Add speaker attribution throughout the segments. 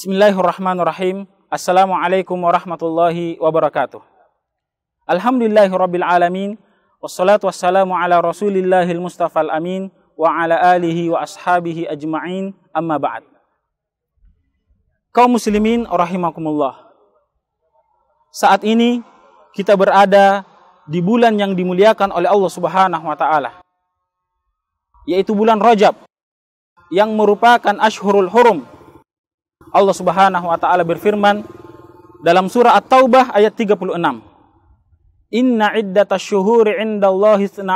Speaker 1: Bismillahirrahmanirrahim. Assalamualaikum warahmatullahi wabarakatuh. Alhamdulillahirabbil alamin. Wassalatu wassalamu ala Rasulillahil Mustafa amin wa ala alihi wa ashabihi ajma'in. Amma ba'd. Kaum muslimin rahimakumullah. Saat ini kita berada di bulan yang dimuliakan oleh Allah Subhanahu wa taala yaitu bulan Rajab yang merupakan Ashurul Hurum Allah Subhanahu wa taala berfirman dalam surah At-Taubah ayat 36. Inna iddatasyuhuri 'indallahi 12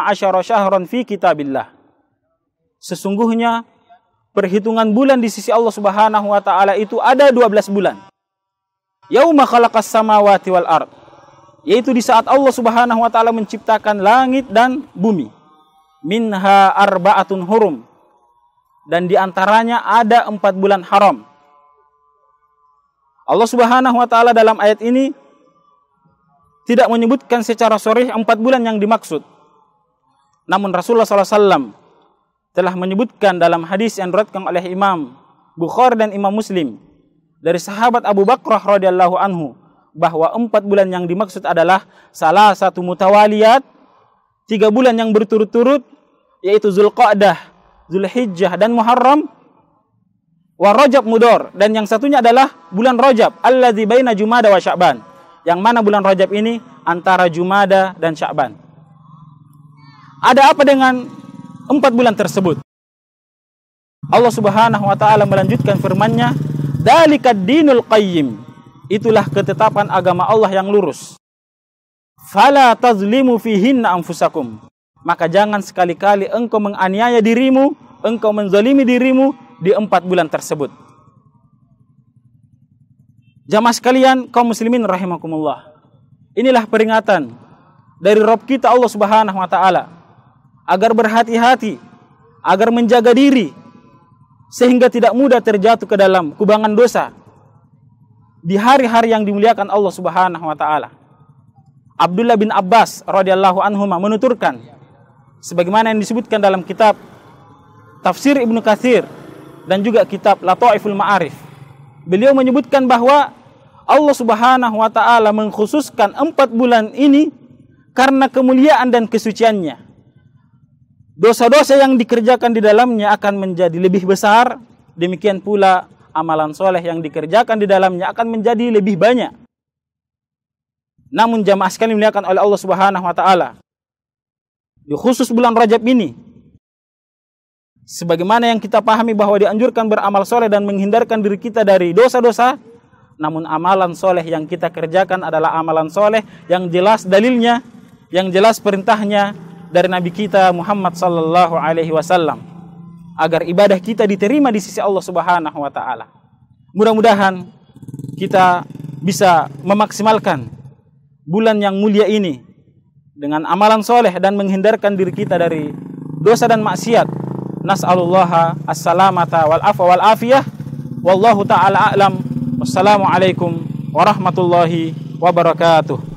Speaker 1: syahran fi kitabillah. Sesungguhnya perhitungan bulan di sisi Allah Subhanahu wa taala itu ada 12 bulan. Yauma khalaqas samawati wal ard. Yaitu di saat Allah Subhanahu wa taala menciptakan langit dan bumi. Minha arbaatun hurum. Dan di antaranya ada empat bulan haram Allah Subhanahu wa taala dalam ayat ini tidak menyebutkan secara sorih empat bulan yang dimaksud. Namun Rasulullah SAW telah menyebutkan dalam hadis yang diriwayatkan oleh Imam Bukhari dan Imam Muslim dari sahabat Abu Bakrah radhiyallahu anhu bahwa empat bulan yang dimaksud adalah salah satu mutawaliat tiga bulan yang berturut-turut yaitu Zulqa'dah, Zulhijjah dan Muharram wa Rajab Mudor dan yang satunya adalah bulan Rajab alladzi baina Jumada wa Sya'ban. Yang mana bulan Rajab ini antara Jumada dan Sya'ban. Ada apa dengan empat bulan tersebut? Allah Subhanahu wa taala melanjutkan firman-Nya, "Dzalikad dinul qayyim." Itulah ketetapan agama Allah yang lurus. Fala tazlimu fihinna anfusakum. Maka jangan sekali-kali engkau menganiaya dirimu, engkau menzalimi dirimu di empat bulan tersebut. Jamaah sekalian, kaum muslimin rahimakumullah. Inilah peringatan dari Rob kita Allah Subhanahu wa taala agar berhati-hati, agar menjaga diri sehingga tidak mudah terjatuh ke dalam kubangan dosa di hari-hari yang dimuliakan Allah Subhanahu wa taala. Abdullah bin Abbas radhiyallahu anhu menuturkan sebagaimana yang disebutkan dalam kitab Tafsir Ibnu Katsir dan juga kitab Lataiful Ma'arif. Beliau menyebutkan bahwa Allah Subhanahu wa taala mengkhususkan empat bulan ini karena kemuliaan dan kesuciannya. Dosa-dosa yang dikerjakan di dalamnya akan menjadi lebih besar, demikian pula amalan soleh yang dikerjakan di dalamnya akan menjadi lebih banyak. Namun jamaah sekalian dimuliakan oleh Allah Subhanahu wa taala. Di khusus bulan Rajab ini sebagaimana yang kita pahami bahwa dianjurkan beramal soleh dan menghindarkan diri kita dari dosa-dosa, namun amalan soleh yang kita kerjakan adalah amalan soleh yang jelas dalilnya, yang jelas perintahnya dari Nabi kita Muhammad Sallallahu Alaihi Wasallam agar ibadah kita diterima di sisi Allah Subhanahu Wa Taala. Mudah-mudahan kita bisa memaksimalkan bulan yang mulia ini dengan amalan soleh dan menghindarkan diri kita dari dosa dan maksiat nas'alullaha assalamata wal afwa wal afiyah wallahu taala a'lam wassalamu alaikum warahmatullahi wabarakatuh